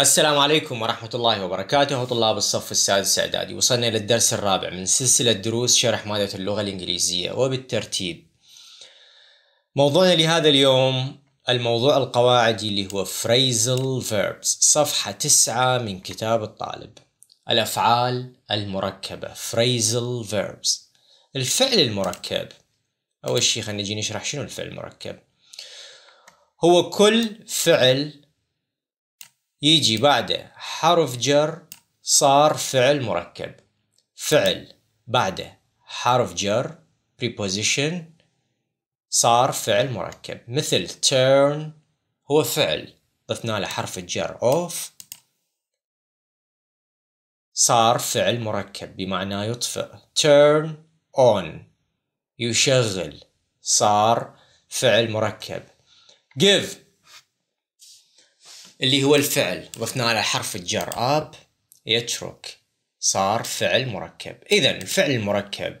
السلام عليكم ورحمة الله وبركاته طلاب الصف السادس إعدادي وصلنا إلى الدرس الرابع من سلسلة دروس شرح مادة اللغة الإنجليزية وبالترتيب موضوعنا لهذا اليوم الموضوع القواعدي اللي هو phrasal verbs صفحة تسعة من كتاب الطالب الأفعال المركبة phrasal verbs الفعل المركب أول شيء خلينا نجي نشرح شنو الفعل المركب هو كل فعل يجي بعده حرف جر صار فعل مركب فعل بعده حرف جر preposition صار فعل مركب مثل turn هو فعل ضفنا له حرف الجر off صار فعل مركب بمعنى يطفئ turn on يشغل صار فعل مركب give اللي هو الفعل ضفنا على حرف الجر اب يترك صار فعل مركب اذا الفعل المركب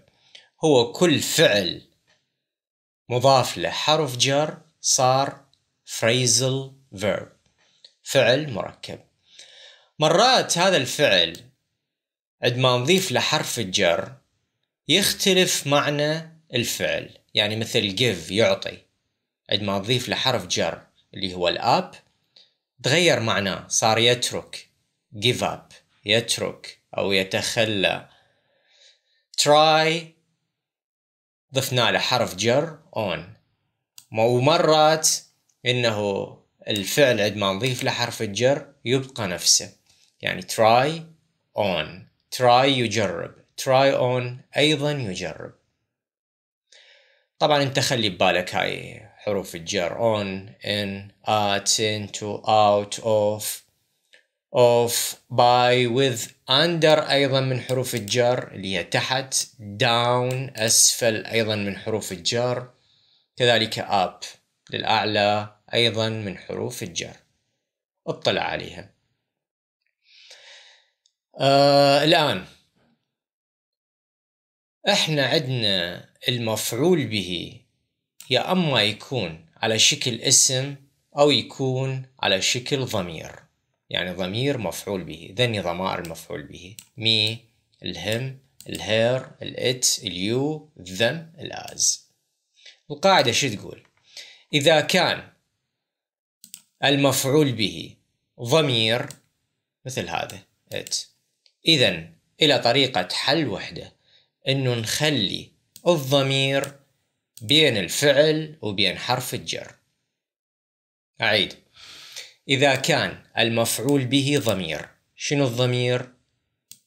هو كل فعل مضاف له حرف جر صار phrasal verb فعل مركب مرات هذا الفعل عندما نضيف له حرف الجر يختلف معنى الفعل يعني مثل give يعطي عندما نضيف له حرف جر اللي هو الاب تغير معناه صار يترك give up يترك أو يتخلى try ضفنا له حرف جر on ومرات إنه الفعل عندما نضيف له حرف الجر يبقى نفسه يعني try on try يجرب try on أيضا يجرب طبعا انت خلي ببالك هاي حروف الجر on in at into out of of by with under ايضا من حروف الجر اللي هي تحت داون اسفل ايضا من حروف الجر كذلك up للاعلى ايضا من حروف الجر اطلع عليها آه الان احنا عدنا المفعول به يا اما يكون على شكل اسم او يكون على شكل ضمير يعني ضمير مفعول به ذني ضمائر المفعول به مي الهم الهير الات اليو ذم الاز القاعدة شو تقول إذا كان المفعول به ضمير مثل هذا ات إذا إلى طريقة حل وحده انه نخلي الضمير بين الفعل وبين حرف الجر اعيد اذا كان المفعول به ضمير شنو الضمير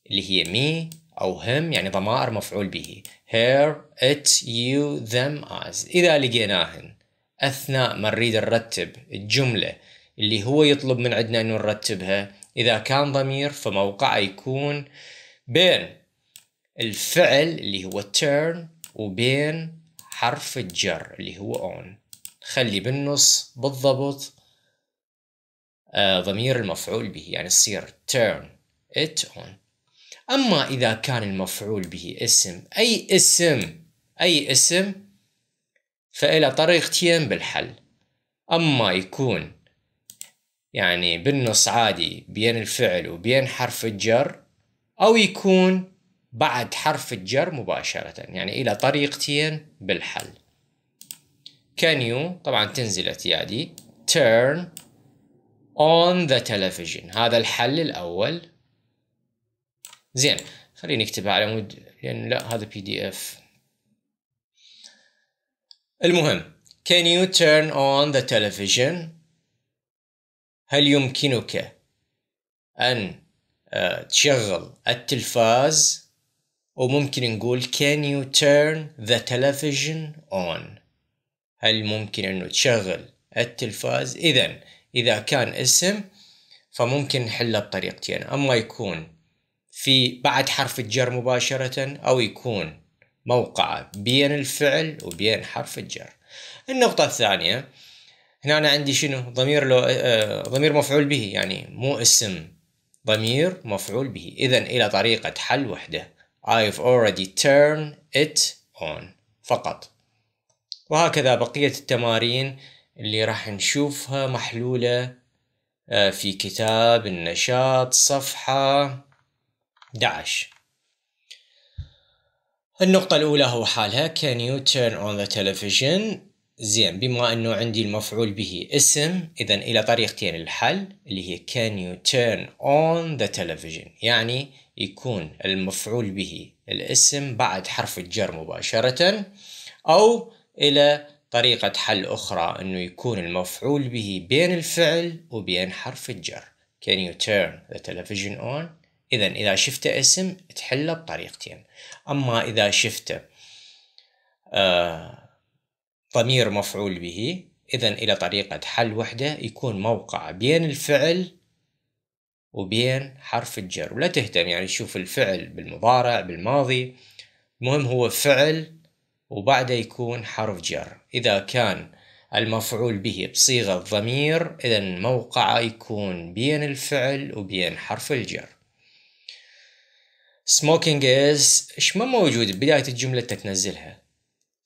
اللي هي مي او هم يعني ضمائر مفعول به هير ات يو ذم از اذا لقيناهن اثناء ما نريد نرتب الجمله اللي هو يطلب من عندنا انه نرتبها اذا كان ضمير فموقعه يكون بين الفعل اللي هو turn وبين حرف الجر اللي هو on خلي بالنص بالضبط آه، ضمير المفعول به يعني تصير turn it on أما إذا كان المفعول به اسم أي اسم أي اسم فإلى طريقتين بالحل أما يكون يعني بالنص عادي بين الفعل وبين حرف الجر أو يكون بعد حرف الجر مباشرة يعني إلى طريقتين بالحل can you طبعا تنزلت يادي turn on the television هذا الحل الأول زين خليني اكتبها على مود لأن لا هذا بي دي اف المهم can you turn on the television هل يمكنك أن آه، تشغل التلفاز وممكن نقول can you turn the television on هل ممكن انه تشغل التلفاز اذا اذا كان اسم فممكن نحله بطريقتين اما يكون في بعد حرف الجر مباشرة او يكون موقعه بين الفعل وبين حرف الجر النقطة الثانية هنا أنا عندي شنو ضمير لو آه، ضمير مفعول به يعني مو اسم ضمير مفعول به إذا إلى طريقة حل وحدة I've already turned it on فقط وهكذا بقية التمارين اللي راح نشوفها محلولة آه، في كتاب النشاط صفحة 11 النقطة الأولى هو حالها Can you turn on the television زين بما انه عندي المفعول به اسم اذا الى طريقتين الحل اللي هي can you turn on the television يعني يكون المفعول به الاسم بعد حرف الجر مباشرة او الى طريقة حل اخرى انه يكون المفعول به بين الفعل وبين حرف الجر can you turn the television on اذا اذا شفته اسم تحله بطريقتين اما اذا شفته آه ضمير مفعول به إذا إلى طريقة حل وحدة يكون موقع بين الفعل وبين حرف الجر ولا تهتم يعني شوف الفعل بالمضارع بالماضي المهم هو فعل وبعده يكون حرف جر إذا كان المفعول به بصيغة ضمير إذا موقعه يكون بين الفعل وبين حرف الجر smoking is ما موجود بداية الجملة تنزلها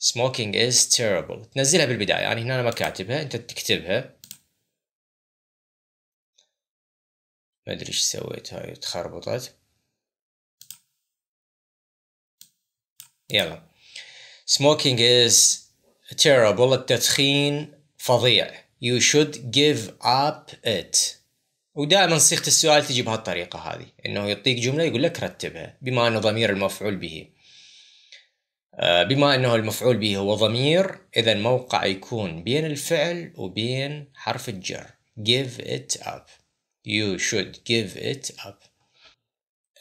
smoking is terrible تنزلها بالبداية يعني هنا أنا ما كاتبها أنت تكتبها ما أدري إيش سويت هاي تخربطت يلا smoking is terrible التدخين فظيع you should give up it ودائما صيغه السؤال تجي بهالطريقه هذه انه يعطيك جمله يقول لك رتبها بما انه ضمير المفعول به آه، بما انه المفعول به هو ضمير اذا موقع يكون بين الفعل وبين حرف الجر give it up you should give it up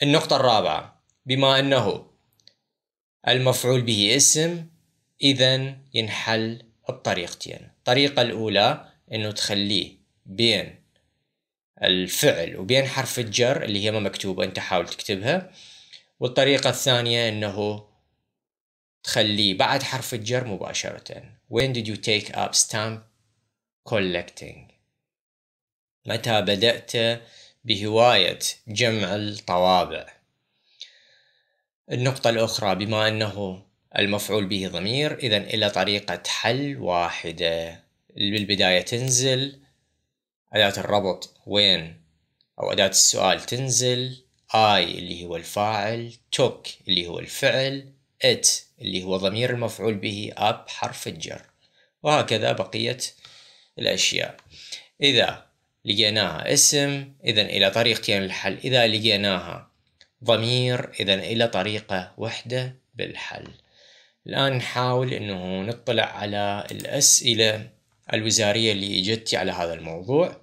النقطة الرابعة بما انه المفعول به اسم اذا ينحل بطريقتين الطريقة الاولى انه تخليه بين الفعل وبين حرف الجر اللي هي ما مكتوبة انت حاول تكتبها والطريقة الثانية انه تخليه بعد حرف الجر مباشرة When did you take up stamp collecting متى بدأت بهواية جمع الطوابع النقطة الأخرى بما أنه المفعول به ضمير إذا إلى طريقة حل واحدة بالبداية تنزل أداة الربط وين أو أداة السؤال تنزل I اللي هو الفاعل took اللي هو الفعل it اللي هو ضمير المفعول به up حرف الجر وهكذا بقية الأشياء إذا لقيناها اسم إذا إلى طريقتين للحل إذا لقيناها ضمير إذا إلى طريقة وحدة بالحل الآن نحاول أنه نطلع على الأسئلة الوزارية اللي إجتي على هذا الموضوع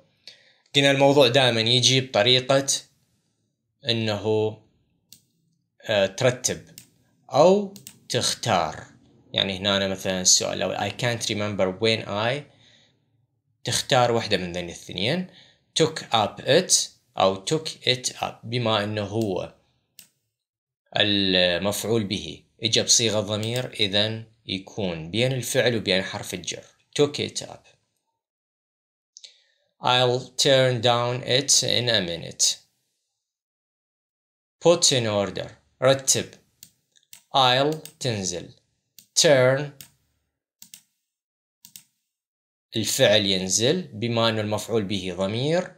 قلنا الموضوع دائما يجي بطريقة أنه آه، ترتب أو تختار يعني هنا أنا مثلا السؤال لو I can't remember when I تختار واحدة من ذني الاثنين took up it أو took it up بما أنه هو المفعول به إجا بصيغة ضمير إذا يكون بين الفعل وبين حرف الجر took it up I'll turn down it in a minute put in order رتب I'll تنزل turn الفعل ينزل بما أن المفعول به ضمير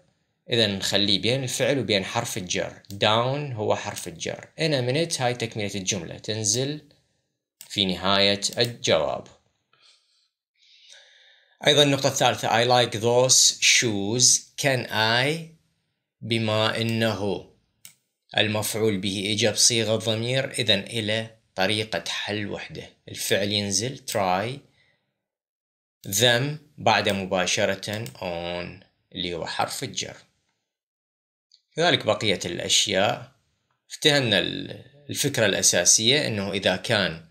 إذا نخليه بين الفعل وبين حرف الجر down هو حرف الجر in a minute هاي تكملة الجملة تنزل في نهاية الجواب أيضا النقطة الثالثة I like those shoes can I بما أنه المفعول به إجاب صيغة ضمير إذا إلى طريقة حل وحدة الفعل ينزل try them بعد مباشرة on اللي هو حرف الجر كذلك بقية الأشياء افتهمنا الفكرة الأساسية أنه إذا كان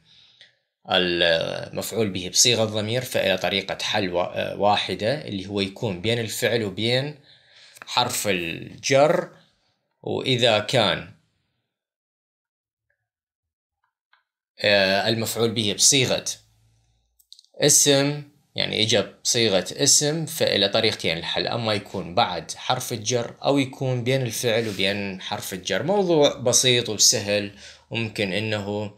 المفعول به بصيغة ضمير فإلى طريقة حل واحدة اللي هو يكون بين الفعل وبين حرف الجر وإذا كان آه، المفعول به بصيغة اسم يعني إجا بصيغة اسم فإلى طريقتين الحل أما يكون بعد حرف الجر أو يكون بين الفعل وبين حرف الجر موضوع بسيط وسهل وممكن أنه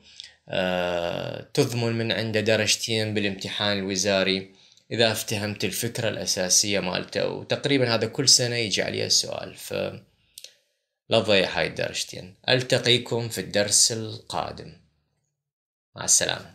آه، تضمن من عنده درجتين بالامتحان الوزاري إذا افتهمت الفكرة الأساسية مالته وتقريبا هذا كل سنة يجي عليه السؤال ف لا تضيع هاي الدرجتين ألتقيكم في الدرس القادم مع السلامة